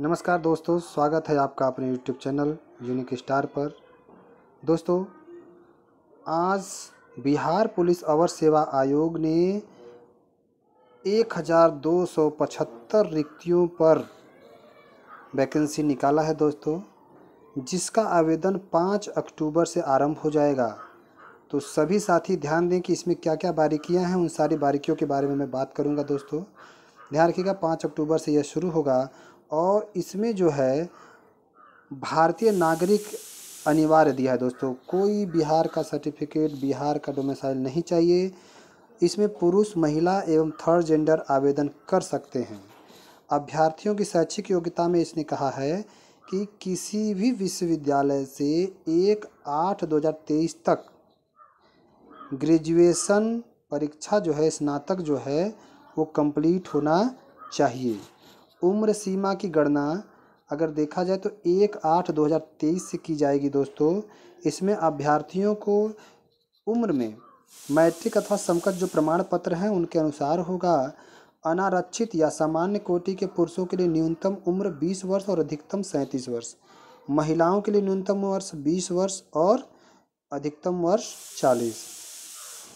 नमस्कार दोस्तों स्वागत है आपका अपने यूट्यूब चैनल यूनिक स्टार पर दोस्तों आज बिहार पुलिस अवर सेवा आयोग ने एक हज़ार दो सौ पचहत्तर रिक्तियों पर वैकेंसी निकाला है दोस्तों जिसका आवेदन पाँच अक्टूबर से आरंभ हो जाएगा तो सभी साथी ध्यान दें कि इसमें क्या क्या बारीकियां हैं उन सारी बारीकियों के बारे में मैं बात करूंगा दोस्तों ध्यान रखिएगा पाँच अक्टूबर से यह शुरू होगा और इसमें जो है भारतीय नागरिक अनिवार्य दिया है दोस्तों कोई बिहार का सर्टिफिकेट बिहार का डोमिसाइल नहीं चाहिए इसमें पुरुष महिला एवं थर्ड जेंडर आवेदन कर सकते हैं अभ्यर्थियों की शैक्षिक योग्यता में इसने कहा है कि किसी भी विश्वविद्यालय से एक आठ दो हज़ार तेईस तक ग्रेजुएशन परीक्षा जो है स्नातक जो है वो कंप्लीट होना चाहिए उम्र सीमा की गणना अगर देखा जाए तो एक आठ दो हज़ार तेईस से की जाएगी दोस्तों इसमें अभ्यर्थियों को उम्र में मैट्रिक अथवा समकक्ष जो प्रमाण पत्र हैं उनके अनुसार होगा अनारक्षित या सामान्य कोटि के पुरुषों के लिए न्यूनतम उम्र बीस वर्ष और अधिकतम सैंतीस वर्ष महिलाओं के लिए न्यूनतम वर्ष बीस वर्ष और अधिकतम वर्ष चालीस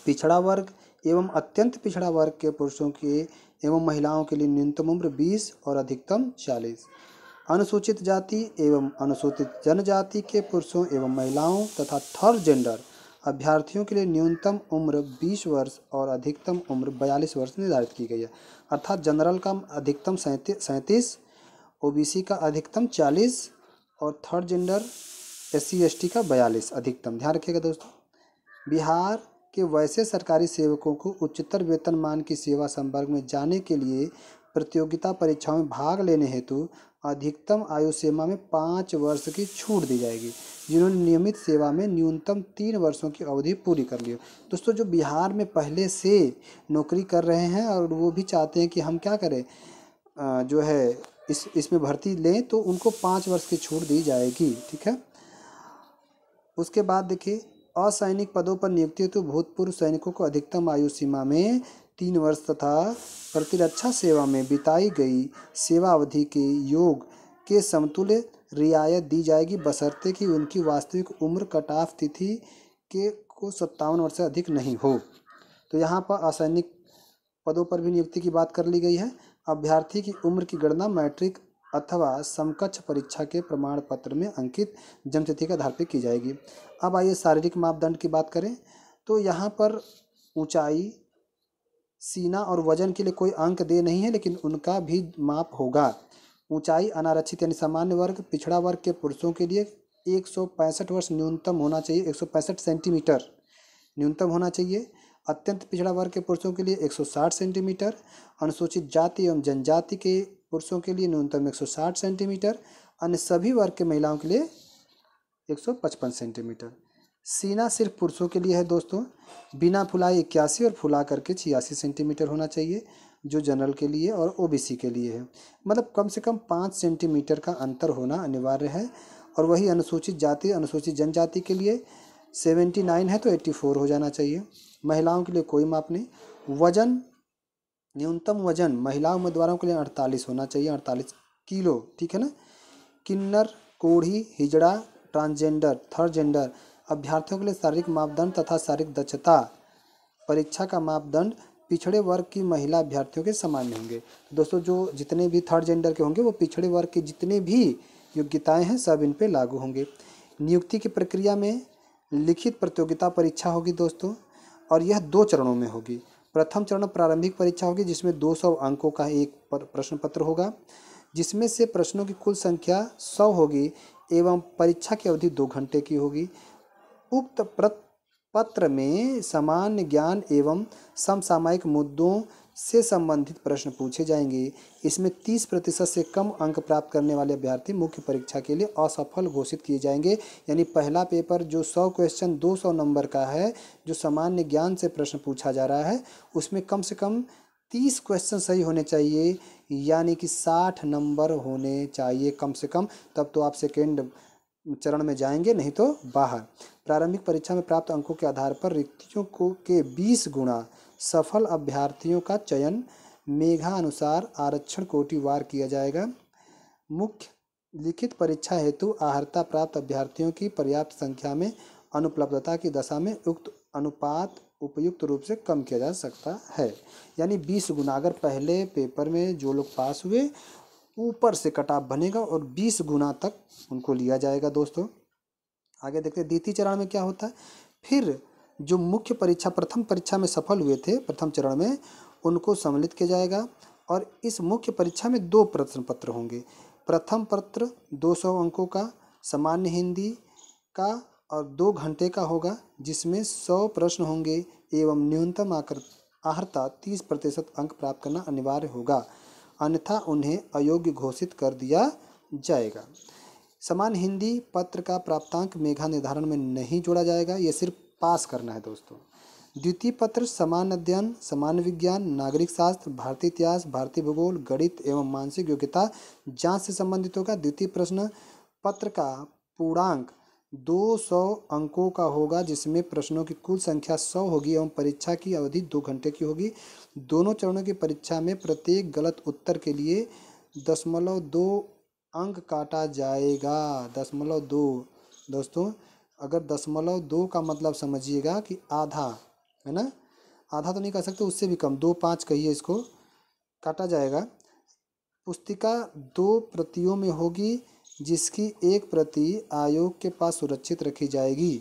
पिछड़ा वर्ग एवं अत्यंत पिछड़ा वर्ग के पुरुषों के एवं महिलाओं के लिए न्यूनतम उम्र बीस और अधिकतम चालीस अनुसूचित जाति एवं अनुसूचित जनजाति के पुरुषों एवं महिलाओं तथा थर्ड जेंडर अभ्यर्थियों के लिए न्यूनतम उम्र 20 वर्ष और अधिकतम उम्र 42 वर्ष निर्धारित की गई है अर्थात जनरल का अधिकतम सैंतीस ओ का अधिकतम 40 और थर्ड जेंडर एस सी का 42 अधिकतम ध्यान रखिएगा दोस्तों बिहार कि वैसे सरकारी सेवकों को उच्चतर वेतनमान की सेवा संवर्ग में जाने के लिए प्रतियोगिता परीक्षाओं में भाग लेने हेतु अधिकतम आयु सीमा में पाँच वर्ष की छूट दी जाएगी जिन्होंने नियमित सेवा में न्यूनतम तीन वर्षों की अवधि पूरी कर ली दोस्तों जो बिहार में पहले से नौकरी कर रहे हैं और वो भी चाहते हैं कि हम क्या करें जो है इस इसमें भर्ती लें तो उनको पाँच वर्ष की छूट दी जाएगी ठीक है उसके बाद देखिए असैनिक पदों पर नियुक्ति हेतु तो भूतपूर्व सैनिकों को अधिकतम आयु सीमा में तीन वर्ष तथा प्रतिरक्षा सेवा में बिताई गई सेवा अवधि के योग के समतुल्य रियायत दी जाएगी बशर्ते कि उनकी वास्तविक उम्र कट ऑफ तिथि के को सत्तावन वर्ष से अधिक नहीं हो तो यहाँ पर असैनिक पदों पर भी नियुक्ति की बात कर ली गई है अभ्यर्थी की उम्र की गणना मैट्रिक अथवा समकक्ष परीक्षा के प्रमाण पत्र में अंकित जन्मतिथि के आधार पर की जाएगी अब आइए शारीरिक मापदंड की बात करें तो यहाँ पर ऊंचाई सीना और वजन के लिए कोई अंक दे नहीं है लेकिन उनका भी माप होगा ऊंचाई अनारक्षित यानी सामान्य वर्ग पिछड़ा वर्ग के पुरुषों के लिए एक वर्ष न्यूनतम होना चाहिए एक सेंटीमीटर न्यूनतम होना चाहिए अत्यंत पिछड़ा वर्ग के पुरुषों के लिए 160 सेंटीमीटर अनुसूचित जाति एवं जनजाति के पुरुषों के लिए न्यूनतम 160 सेंटीमीटर अन्य सभी वर्ग के महिलाओं के लिए 155 सेंटीमीटर सीना सिर्फ पुरुषों के लिए है दोस्तों बिना फुलाए इक्यासी और फुला करके छियासी सेंटीमीटर होना चाहिए जो जनरल के लिए और ओबीसी के लिए है मतलब कम से कम पाँच सेंटीमीटर का अंतर होना अनिवार्य है और वही अनुसूचित जाति अनुसूचित जनजाति के लिए सेवेंटी नाइन है तो एट्टी फोर हो जाना चाहिए महिलाओं के लिए कोई माप नहीं वजन न्यूनतम वजन महिला उम्मीदवारों के लिए अड़तालीस होना चाहिए अड़तालीस किलो ठीक है ना किन्नर कोढ़ी हिजड़ा ट्रांसजेंडर थर्ड जेंडर अभ्यर्थियों के लिए शारीरिक मापदंड तथा शारीरिक दक्षता परीक्षा का मापदंड पिछड़े वर्ग की महिला अभ्यर्थियों के समान होंगे तो दोस्तों जो जितने भी थर्ड जेंडर के होंगे वो पिछड़े वर्ग के जितने भी योग्यताएं हैं सब इन पे लागू होंगे नियुक्ति की प्रक्रिया में लिखित प्रतियोगिता परीक्षा होगी दोस्तों और यह दो चरणों में होगी प्रथम चरण प्रारंभिक परीक्षा होगी जिसमें 200 अंकों का एक प्रश्न पत्र होगा जिसमें से प्रश्नों की कुल संख्या 100 होगी एवं परीक्षा की अवधि दो घंटे की होगी उक्त पत्र में सामान्य ज्ञान एवं समसामयिक मुद्दों से संबंधित प्रश्न पूछे जाएंगे इसमें 30 प्रतिशत से कम अंक प्राप्त करने वाले अभ्यर्थी मुख्य परीक्षा के लिए असफल घोषित किए जाएंगे यानी पहला पेपर जो 100 क्वेश्चन 200 नंबर का है जो सामान्य ज्ञान से प्रश्न पूछा जा रहा है उसमें कम से कम तीस क्वेश्चन सही होने चाहिए यानी कि साठ नंबर होने चाहिए कम से कम तब तो आप सेकेंड चरण में जाएंगे नहीं तो बाहर प्रारंभिक परीक्षा में प्राप्त अंकों के आधार पर रिक्तियों को के बीस गुणा सफल अभ्यर्थियों का चयन मेघानुसार आरक्षण कोटिवार किया जाएगा मुख्य लिखित परीक्षा हेतु आहर्ता प्राप्त अभ्यर्थियों की पर्याप्त संख्या में अनुपलब्धता की दशा में उक्त अनुपात उपयुक्त रूप से कम किया जा सकता है यानी बीस गुना अगर पहले पेपर में जो लोग पास हुए ऊपर से कटाप बनेगा और बीस गुना तक उनको लिया जाएगा दोस्तों आगे देखते द्वितीय चरण में क्या होता है फिर जो मुख्य परीक्षा प्रथम परीक्षा में सफल हुए थे प्रथम चरण में उनको सम्मिलित किया जाएगा और इस मुख्य परीक्षा में दो प्रश्न पत्र होंगे प्रथम पत्र 200 अंकों का सामान्य हिंदी का और दो घंटे का होगा जिसमें सौ प्रश्न होंगे एवं न्यूनतम आकर आहर्ता तीस प्रतिशत अंक प्राप्त करना अनिवार्य होगा अन्यथा उन्हें अयोग्य घोषित कर दिया जाएगा समान हिंदी पत्र का प्राप्तांक मेघा निर्धारण में नहीं जोड़ा जाएगा यह सिर्फ पास करना है दोस्तों द्वितीय पत्र समान अध्ययन समान विज्ञान नागरिक शास्त्र भारतीय इतिहास भारतीय भूगोल गणित एवं मानसिक योग्यता जांच से संबंधित होगा द्वितीय प्रश्न पत्र का पूर्णांक 200 अंकों का होगा जिसमें प्रश्नों की कुल संख्या 100 होगी एवं परीक्षा की अवधि दो घंटे की होगी दोनों चरणों की परीक्षा में प्रत्येक गलत उत्तर के लिए दशमलव दो अंक काटा जाएगा दशमलव दो दोस्तों अगर दशमलव दो का मतलब समझिएगा कि आधा है ना आधा तो नहीं कह सकते उससे भी कम दो पाँच कहिए इसको काटा जाएगा पुस्तिका दो प्रतियों में होगी जिसकी एक प्रति आयोग के पास सुरक्षित रखी जाएगी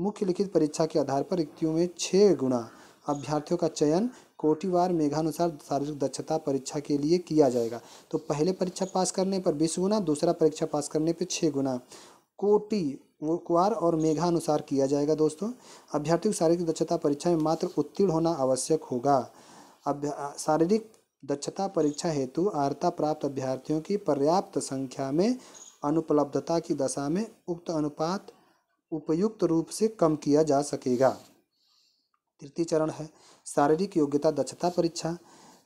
मुख्य लिखित परीक्षा के आधार पर रिक्तियों में छः गुणा अभ्यर्थियों का चयन कोटिवार मेघानुसार शारीरिक दक्षता परीक्षा के लिए किया जाएगा तो पहले परीक्षा पास करने पर बीस गुना दूसरा परीक्षा पास करने पर छः गुना कोटि कुवार और मेघानुसार किया जाएगा दोस्तों अभ्यर्थी को शारीरिक दक्षता परीक्षा में मात्र उत्तीर्ण होना आवश्यक होगा अभ्या शारीरिक दक्षता परीक्षा हेतु आर्ता प्राप्त अभ्यर्थियों की पर्याप्त संख्या में अनुपलब्धता की दशा में उक्त अनुपात उपयुक्त रूप से कम किया जा सकेगा तृतीय चरण है शारीरिक योग्यता दक्षता परीक्षा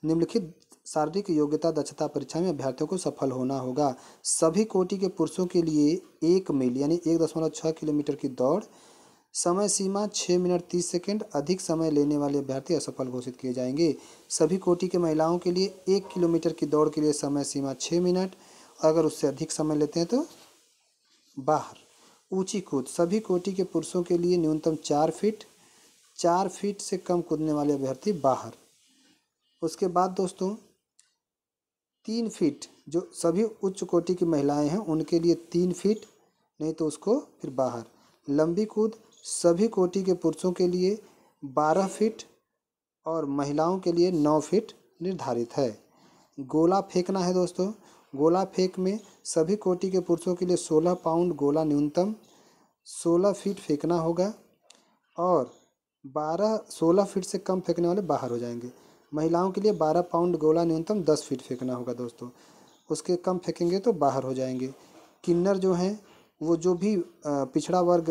निम्नलिखित शारीरिक योग्यता दक्षता परीक्षा में अभ्यर्थियों को सफल होना होगा सभी कोटि के पुरुषों के लिए एक मील यानी एक दशमलव छः किलोमीटर की दौड़ समय सीमा छः मिनट तीस सेकेंड अधिक समय लेने वाले अभ्यर्थी असफल घोषित किए जाएंगे सभी कोटि के महिलाओं के लिए एक किलोमीटर की दौड़ के लिए समय सीमा छः मिनट अगर उससे अधिक समय लेते हैं तो बाहर ऊंची कूद सभी कोटि के पुरुषों के लिए न्यूनतम चार फीट चार फीट से कम कूदने वाले अभ्यर्थी बाहर उसके बाद दोस्तों तीन फीट जो सभी उच्च कोटि की महिलाएं हैं उनके लिए तीन फीट नहीं तो उसको फिर बाहर लंबी कूद सभी कोटि के पुरुषों के लिए बारह फीट और महिलाओं के लिए नौ फीट निर्धारित है गोला फेंकना है दोस्तों गोला फेंक में सभी कोटि के पुरुषों के लिए सोलह पाउंड गोला न्यूनतम सोलह फीट फेंकना होगा और बारह सोलह फीट से कम फेंकने वाले बाहर हो जाएंगे महिलाओं के लिए बारह पाउंड गोला न्यूनतम दस फीट फेंकना होगा दोस्तों उसके कम फेंकेंगे तो बाहर हो जाएंगे किन्नर जो हैं वो जो भी पिछड़ा वर्ग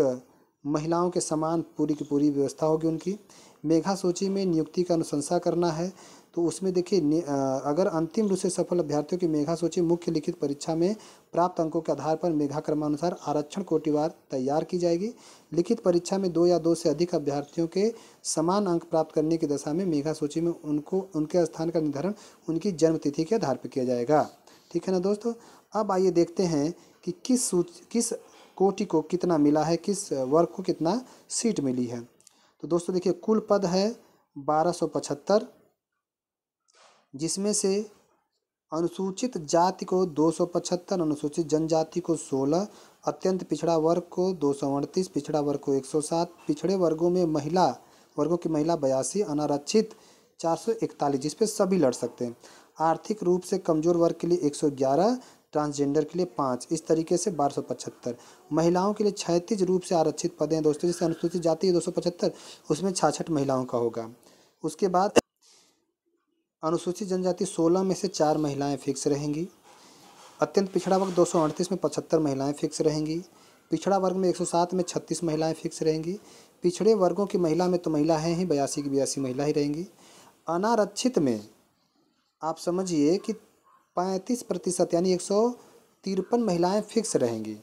महिलाओं के समान पूरी की पूरी व्यवस्था होगी उनकी मेघा सूची में नियुक्ति का अनुशंसा करना है तो उसमें देखिए अगर अंतिम रूप से सफल अभ्यर्थियों की मेघा सूची मुख्य लिखित परीक्षा में प्राप्त अंकों के आधार पर मेघा क्रमानुसार आरक्षण कोटिवार तैयार की जाएगी लिखित परीक्षा में दो या दो से अधिक अभ्यर्थियों के समान अंक प्राप्त करने की दशा में मेघा सूची में उनको उनके स्थान का निर्धारण उनकी जन्म तिथि के आधार पर किया जाएगा ठीक है ना दोस्तों अब आइए देखते हैं कि किस सूच किस कोटि को कितना मिला है किस वर्ग को कितना सीट मिली है तो दोस्तों देखिए कुल पद है बारह सौ पचहत्तर जिसमें से अनुसूचित जाति को दो अनुसूचित जनजाति को 16 अत्यंत पिछड़ा वर्ग को दो पिछड़ा वर्ग को 107 पिछड़े वर्गों में महिला वर्गों की महिला बयासी अनारक्षित सौ इकतालीस जिसपे सभी लड़ सकते हैं आर्थिक रूप से कमजोर वर्ग के लिए 111 ट्रांसजेंडर के लिए पाँच इस तरीके से बारह महिलाओं के लिए छैतीस रूप से आरक्षित पद हैं दोस्तों जैसे अनुसूचित जाति है दो उसमें छाछठ महिलाओं का होगा उसके बाद अनुसूचित जनजाति 16 में से चार महिलाएं फिक्स रहेंगी अत्यंत पिछड़ा वर्ग दो में पचहत्तर महिलाएं फिक्स रहेंगी पिछड़ा वर्ग में 107 में 36 महिलाएं फिक्स रहेंगी पिछड़े वर्गों की महिला में तो महिला हैं ही बयासी की बयासी महिला ही रहेंगी अनारक्षित में आप समझिए कि पैंतीस प्रतिशत यानी एक सौ तिरपन महिलाएँ फिक्स रहेंगी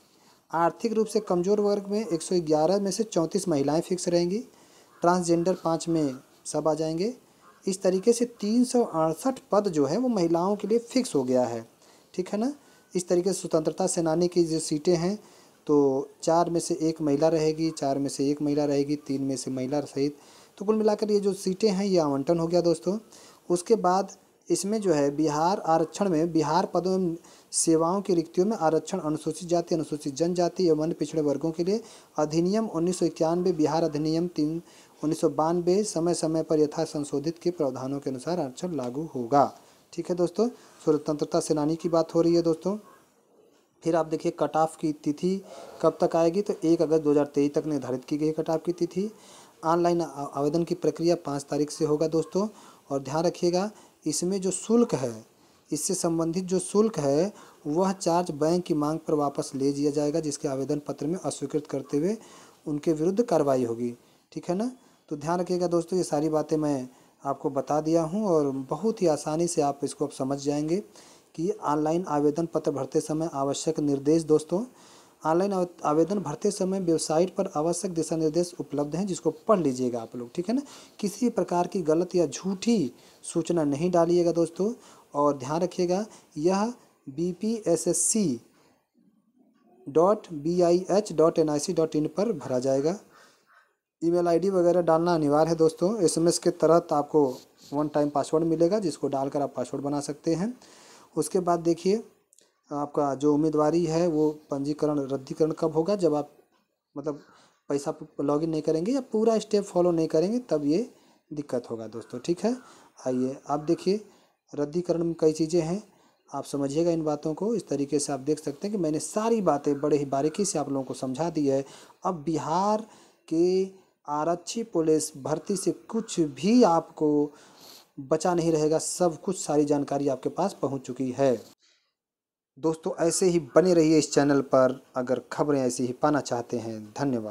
आर्थिक रूप से कमज़ोर वर्ग में 111 में से 34 महिलाएं फिक्स रहेंगी ट्रांसजेंडर पाँच में सब आ जाएंगे इस तरीके से तीन पद जो है वो महिलाओं के लिए फिक्स हो गया है ठीक है ना इस तरीके से स्वतंत्रता सेनानी की जो सीटें हैं तो चार में से एक महिला रहेगी चार में से एक महिला रहेगी तीन में से महिला सहित तो कुल मिलाकर ये जो सीटें हैं ये आवंटन हो गया दोस्तों उसके बाद इसमें जो है बिहार आरक्षण में बिहार पदों एवं सेवाओं की रिक्तियों में आरक्षण अनुसूचित जाति अनुसूचित जनजाति एवं अन्य पिछड़े वर्गों के लिए अधिनियम उन्नीस बिहार अधिनियम तीन उन्नीस समय समय पर यथा संशोधित के प्रावधानों के अनुसार आरक्षण लागू होगा ठीक है दोस्तों स्वतंत्रता सेनानी की बात हो रही है दोस्तों फिर आप देखिए कट ऑफ की तिथि कब तक आएगी तो एक अगस्त दो तक निर्धारित की गई कट ऑफ की तिथि ऑनलाइन आवेदन की प्रक्रिया पाँच तारीख से होगा दोस्तों और ध्यान रखिएगा इसमें जो शुल्क है इससे संबंधित जो शुल्क है वह चार्ज बैंक की मांग पर वापस ले लिया जाएगा जिसके आवेदन पत्र में अस्वीकृत करते हुए उनके विरुद्ध कार्रवाई होगी ठीक है ना तो ध्यान रखिएगा दोस्तों ये सारी बातें मैं आपको बता दिया हूँ और बहुत ही आसानी से आप इसको आप समझ जाएंगे कि ऑनलाइन आवेदन पत्र भरते समय आवश्यक निर्देश दोस्तों ऑनलाइन आवेदन भरते समय वेबसाइट पर आवश्यक दिशा निर्देश उपलब्ध हैं जिसको पढ़ लीजिएगा आप लोग ठीक है ना किसी प्रकार की गलत या झूठी सूचना नहीं डालिएगा दोस्तों और ध्यान रखिएगा यह B P S S C dot B I H dot N I C dot in पर भरा जाएगा ईमेल आईडी वगैरह डालना अनिवार्य है दोस्तों एसएमएस के तहत आपको वन टाइम पासवर्ड मिलेगा जिसको डालकर आप पासवर्ड बना सकते हैं उसके बाद देखिए आपका जो उम्मीदवारी है वो पंजीकरण रद्दीकरण कब होगा जब आप मतलब पैसा लॉगिन नहीं करेंगे या पूरा स्टेप फॉलो नहीं करेंगे तब ये दिक्कत होगा दोस्तों ठीक है आइए आप देखिए रद्दीकरण में कई चीज़ें हैं आप समझिएगा इन बातों को इस तरीके से आप देख सकते हैं कि मैंने सारी बातें बड़े ही बारीकी से आप लोगों को समझा दी है अब बिहार के आरक्षी पुलिस भर्ती से कुछ भी आपको बचा नहीं रहेगा सब कुछ सारी जानकारी आपके पास पहुंच चुकी है दोस्तों ऐसे ही बने रहिए इस चैनल पर अगर खबरें ऐसी ही पाना चाहते हैं धन्यवाद